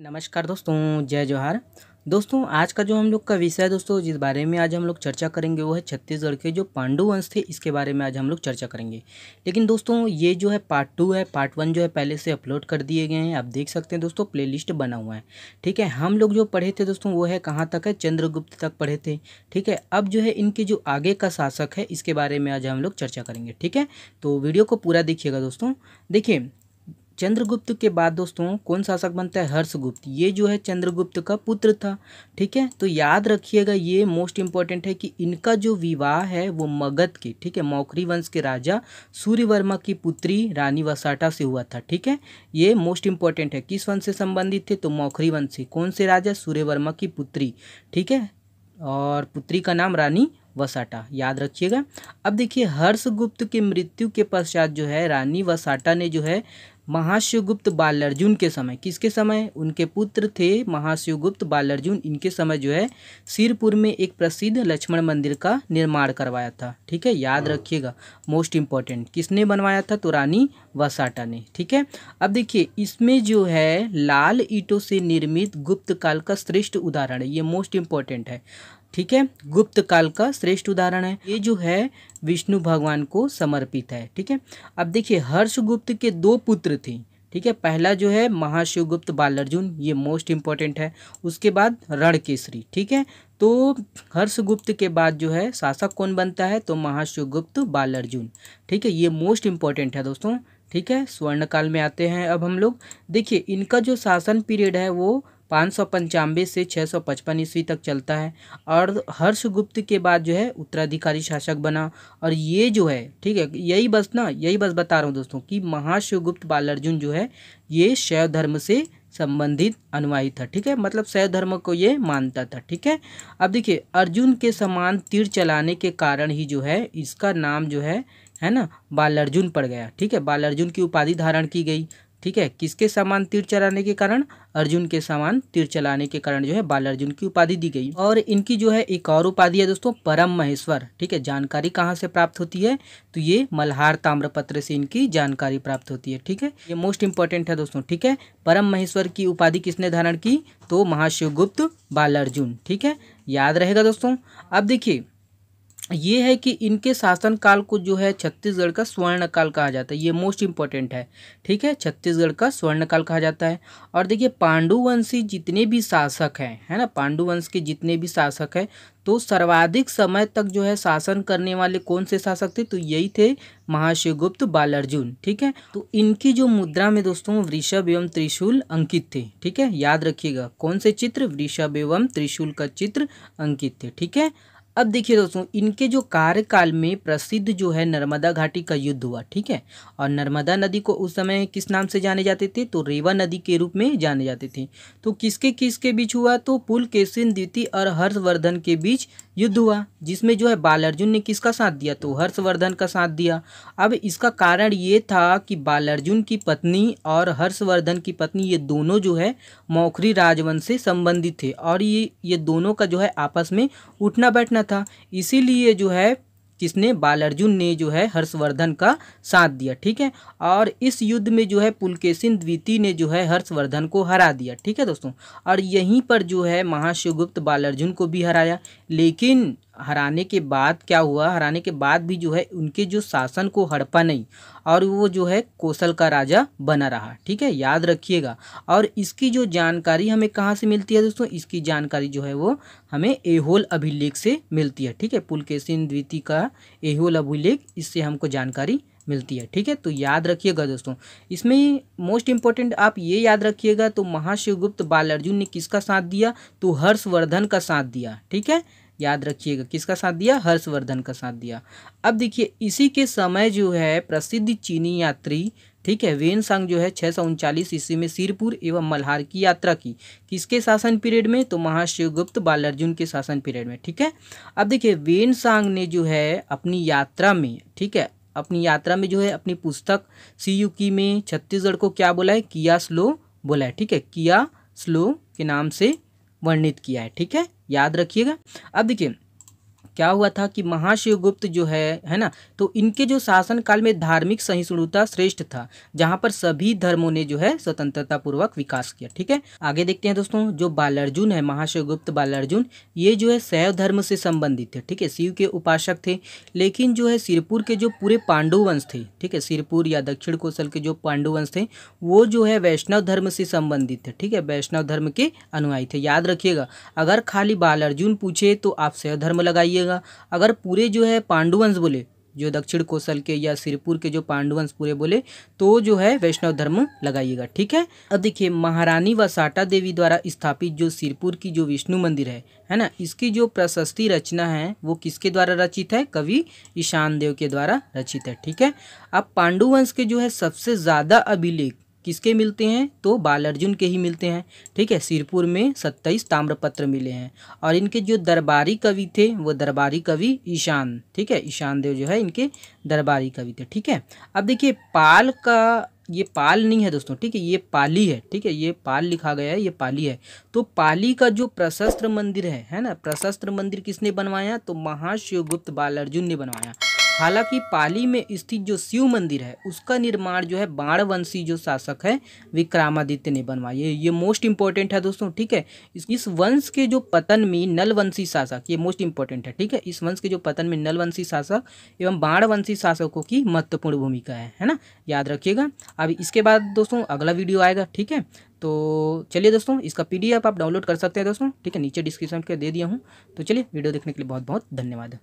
नमस्कार दोस्तों जय जोहार दोस्तों आज का जो हम लोग का विषय है दोस्तों जिस बारे में आज हम लोग चर्चा करेंगे वो है छत्तीसगढ़ के जो पांडु वंश थे इसके बारे में आज हम लोग चर्चा करेंगे लेकिन दोस्तों ये जो है पार्ट टू है पार्ट वन जो है पहले से अपलोड कर दिए गए हैं आप देख सकते हैं दोस्तों प्ले बना हुआ है ठीक है हम लोग जो पढ़े थे दोस्तों वो है कहाँ तक है चंद्रगुप्त तक पढ़े थे ठीक है अब जो है इनके जो आगे का शासक है इसके बारे में आज हम लोग चर्चा करेंगे ठीक है तो वीडियो को पूरा देखिएगा दोस्तों देखिए चंद्रगुप्त के बाद दोस्तों कौन शासक बनता है हर्षगुप्त ये जो है चंद्रगुप्त का पुत्र था ठीक है तो याद रखिएगा ये मोस्ट इंपॉर्टेंट है कि इनका जो विवाह है वो मगध के ठीक है मौखरी वंश के राजा सूर्यवर्मा की पुत्री रानी वसाटा से हुआ था ठीक है ये मोस्ट इंपॉर्टेंट है किस वंश से संबंधित थे तो मौखरी वंश से कौन से राजा सूर्यवर्मा की पुत्री ठीक है और पुत्री का नाम रानी वसाटा याद रखिएगा अब देखिए हर्षगुप्त के मृत्यु के पश्चात जो है रानी वसाटा ने जो है महाशिवगुप्त बालार्जुन के समय किसके समय उनके पुत्र थे महाशिवगुप्त बालार्जुन इनके समय जो है सिरपुर में एक प्रसिद्ध लक्ष्मण मंदिर का निर्माण करवाया था ठीक है याद हाँ। रखिएगा मोस्ट इम्पॉर्टेंट किसने बनवाया था तो रानी वसाटा ने ठीक है अब देखिए इसमें जो है लाल ईटों से निर्मित गुप्त काल का श्रेष्ठ उदाहरण है ये मोस्ट इम्पॉर्टेंट है ठीक है गुप्त काल का श्रेष्ठ उदाहरण है ये जो है विष्णु भगवान को समर्पित है ठीक है अब देखिए हर्षगुप्त के दो पुत्र थे ठीक है पहला जो है महाशिवगुप्त बालार्जुन ये मोस्ट इम्पॉर्टेंट है उसके बाद रणकेसरी ठीक है तो हर्षगुप्त के बाद जो है शासक कौन बनता है तो महाशिवगुप्त बालार्जुन ठीक है ये मोस्ट इम्पॉर्टेंट है दोस्तों ठीक है स्वर्ण काल में आते हैं अब हम लोग देखिए इनका जो शासन पीरियड है वो पाँच सौ पंचानवे से छः सौ पचपन ईस्वी तक चलता है और हर्षगुप्त के बाद जो है उत्तराधिकारी शासक बना और ये जो है ठीक है यही बस ना यही बस बता रहा हूँ दोस्तों कि महाशिवगुप्त बालार्जुन जो है ये शैव धर्म से संबंधित अनुयायी था ठीक है मतलब शैव धर्म को ये मानता था ठीक है अब देखिए अर्जुन के समान तीर चलाने के कारण ही जो है इसका नाम जो है है ना बाल अर्जुन पड़ गया ठीक है बाल अर्जुन की उपाधि धारण की गई ठीक है किसके समान तीर चलाने के कारण अर्जुन के समान तीर चलाने के कारण जो है बाल अर्जुन की उपाधि दी गई और इनकी जो है एक और उपाधि है दोस्तों परम महेश्वर ठीक है जानकारी कहाँ से प्राप्त होती है तो ये मल्हार ताम्रपत्र से इनकी जानकारी प्राप्त होती है ठीक है ये मोस्ट इंपॉर्टेंट है दोस्तों ठीक है परम महेश्वर की उपाधि किसने धारण की तो महाशिवगुप्त बाल अर्जुन ठीक है याद रहेगा दोस्तों अब देखिए ये है कि इनके शासनकाल को जो है छत्तीसगढ़ का स्वर्ण काल कहा जाता है ये मोस्ट इम्पॉर्टेंट है ठीक है छत्तीसगढ़ का स्वर्ण काल कहा जाता है और देखिए पांडुवंशी जितने भी शासक हैं है ना पांडुवंश के जितने भी शासक हैं तो सर्वाधिक समय तक जो है शासन करने वाले कौन से शासक थे तो यही थे महाशिवगुप्त बालार्जुन ठीक है तो इनकी जो मुद्रा में दोस्तों वृषभ एवं त्रिशूल अंकित थे ठीक है याद रखिएगा कौन से चित्र वृषभ एवं त्रिशूल का चित्र अंकित थे ठीक है अब देखिए दोस्तों इनके जो कार्यकाल में प्रसिद्ध जो है नर्मदा घाटी का युद्ध हुआ ठीक है और नर्मदा नदी को उस समय किस नाम से जाने जाते थे तो रेवा नदी के रूप में जाने जाते थे तो किसके किसके बीच हुआ तो पुल केसिन द्वितीय और हर्षवर्धन के बीच युद्ध हुआ जिसमें जो है बाल अर्जुन ने किसका साथ दिया तो हर्षवर्धन का साथ दिया अब इसका कारण ये था कि बाल अर्जुन की पत्नी और हर्षवर्धन की पत्नी ये दोनों जो है मौखरी राजवंश से संबंधित थे और ये ये दोनों का जो है आपस में उठना बैठना था इसीलिए जो है किसने बालार्जुन ने जो है हर्षवर्धन का साथ दिया ठीक है और इस युद्ध में जो है पुलकेशिन द्वितीय ने जो है हर्षवर्धन को हरा दिया ठीक है दोस्तों और यहीं पर जो है महाशिवगुप्त बालार्जुन को भी हराया लेकिन हराने के बाद क्या हुआ हराने के बाद भी जो है उनके जो शासन को हड़पा नहीं और वो जो है कौशल का राजा बना रहा ठीक है याद रखिएगा और इसकी जो जानकारी हमें कहाँ से मिलती है दोस्तों इसकी जानकारी जो है वो हमें एहोल अभिलेख से मिलती है ठीक है पुलकेशन द्वितीय का एहोल अभिलेख इससे हमको जानकारी मिलती है ठीक है तो याद रखिएगा दोस्तों इसमें मोस्ट इम्पॉर्टेंट आप ये याद रखिएगा तो महाशिवगुप्त बाल अर्जुन ने किसका साथ दिया तो हर्षवर्धन का साथ दिया ठीक है याद रखिएगा किसका साथ दिया हर्षवर्धन का साथ दिया अब देखिए इसी के समय जो है प्रसिद्ध चीनी यात्री ठीक है वेन सांग जो है छः सौ उनचालीस ईस्वी में सिरपुर एवं मल्हार की यात्रा की किसके शासन पीरियड में तो महाशिवगुप्त बालार्जुन के शासन पीरियड में ठीक है अब देखिए वेन सांग ने जो है अपनी यात्रा में ठीक है अपनी यात्रा में जो है अपनी पुस्तक सी यू की में छत्तीसगढ़ को क्या बोला है किया स्लो बोला है ठीक है किया स्लो के नाम से वर्णित किया है ठीक है याद रखिएगा अब देखिए क्या हुआ था कि महाशिवगुप्त जो है है ना तो इनके जो शासन काल में धार्मिक सहिष्णुता श्रेष्ठ था जहाँ पर सभी धर्मों ने जो है स्वतंत्रता पूर्वक विकास किया ठीक है आगे देखते हैं दोस्तों जो बालार्जुन है महाशिवगुप्त बालार्जुन ये जो है शैव धर्म से संबंधित थे ठीक है शिव के उपासक थे लेकिन जो है सिरपुर के जो पूरे पांडु वंश थे ठीक है सिरपुर या दक्षिण कौशल के जो पांडु वंश थे वो जो है वैष्णव धर्म से संबंधित थे ठीक है वैष्णव धर्म के अनुयायी थे याद रखिएगा अगर खाली बालार्जुन पूछे तो आप शैव धर्म लगाइए कीजिएगा अगर पूरे जो है पांडुवंश बोले जो दक्षिण कोसल के या सिरपुर के जो पांडुवंश पूरे बोले तो जो है वैष्णव धर्म लगाइएगा ठीक है अब देखिए महारानी व साटा देवी द्वारा स्थापित जो सिरपुर की जो विष्णु मंदिर है है ना इसकी जो प्रशस्ति रचना है वो किसके द्वारा रचित है कवि ईशान देव के द्वारा रचित है ठीक है अब पांडुवंश के जो है सबसे ज़्यादा अभिलेख किसके मिलते हैं तो बालार्जुन के ही मिलते हैं ठीक है सिरपुर में सत्ताईस ताम्रपत्र मिले हैं और इनके जो दरबारी कवि थे वो दरबारी कवि ईशान ठीक है ईशान देव जो है इनके दरबारी कवि थे ठीक है अब देखिए पाल का ये पाल नहीं है दोस्तों ठीक है ये पाली है ठीक है ये पाल लिखा गया है ये पाली है तो पाली का जो प्रशस्त्र मंदिर है है ना प्रशस्त्र मंदिर किसने बनवाया तो महाशिवगुप्त बालार्जुन ने बनवाया हालांकि पाली में स्थित जो शिव मंदिर है उसका निर्माण जो है बाणवंशी जो शासक है विक्रमादित्य ने बनवाया ये मोस्ट इंपॉर्टेंट है दोस्तों ठीक है इस वंश के जो पतन में नलवंशी शासक ये मोस्ट इंपॉर्टेंट है ठीक है इस वंश के जो पतन में नलवंशी शासक एवं बाणवंशी शासकों की महत्वपूर्ण भूमिका है है ना याद रखिएगा अब इसके बाद दोस्तों अगला वीडियो आएगा ठीक है तो चलिए दोस्तों इसका पी आप डाउनलोड कर सकते हैं दोस्तों ठीक है नीचे डिस्क्रिप्शन के दे दिया हूँ तो चलिए वीडियो देखने के लिए बहुत बहुत धन्यवाद